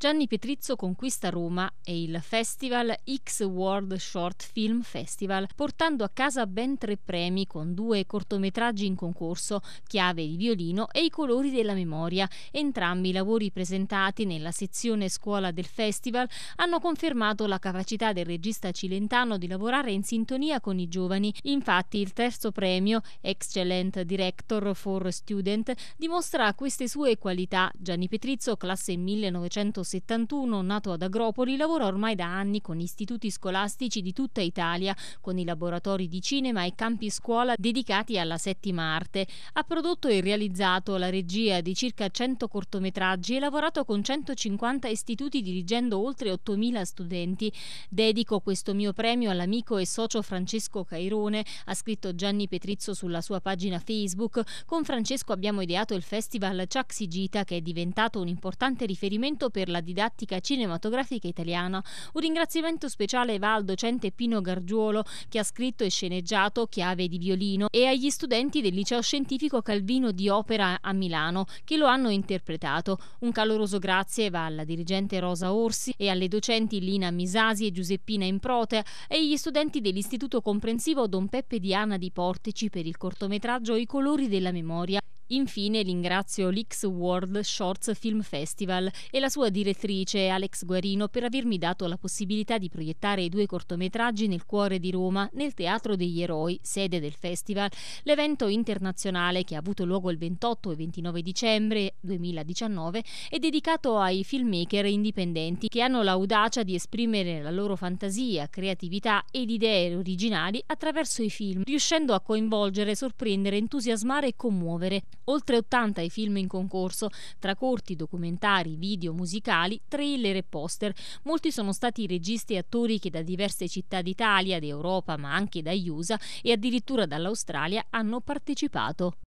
Gianni Petrizzo conquista Roma e il festival X World Short Film Festival, portando a casa ben tre premi con due cortometraggi in concorso, Chiave di violino e I colori della memoria. Entrambi i lavori presentati nella sezione scuola del festival hanno confermato la capacità del regista cilentano di lavorare in sintonia con i giovani. Infatti il terzo premio, Excellent Director for Student, dimostra queste sue qualità. Gianni Petrizzo, classe 1960, 1971, nato ad Agropoli, lavora ormai da anni con istituti scolastici di tutta Italia, con i laboratori di cinema e campi scuola dedicati alla settima arte. Ha prodotto e realizzato la regia di circa 100 cortometraggi e lavorato con 150 istituti dirigendo oltre 8.000 studenti. Dedico questo mio premio all'amico e socio Francesco Cairone, ha scritto Gianni Petrizzo sulla sua pagina Facebook. Con Francesco abbiamo ideato il festival Ciaxi che è diventato un importante riferimento per la la didattica cinematografica italiana. Un ringraziamento speciale va al docente Pino Gargiuolo che ha scritto e sceneggiato Chiave di violino e agli studenti del liceo scientifico Calvino di Opera a Milano che lo hanno interpretato. Un caloroso grazie va alla dirigente Rosa Orsi e alle docenti Lina Misasi e Giuseppina Improte e agli studenti dell'Istituto Comprensivo Don Peppe Diana di Portici per il cortometraggio I colori della memoria Infine ringrazio l'X World Shorts Film Festival e la sua direttrice Alex Guarino per avermi dato la possibilità di proiettare i due cortometraggi nel cuore di Roma, nel Teatro degli Eroi, sede del festival, l'evento internazionale che ha avuto luogo il 28 e 29 dicembre 2019 è dedicato ai filmmaker indipendenti che hanno l'audacia di esprimere la loro fantasia, creatività ed idee originali attraverso i film, riuscendo a coinvolgere, sorprendere, entusiasmare e commuovere oltre 80 i film in concorso, tra corti, documentari, video, musicali, trailer e poster. Molti sono stati registi e attori che da diverse città d'Italia, d'Europa, ma anche dagli USA e addirittura dall'Australia hanno partecipato.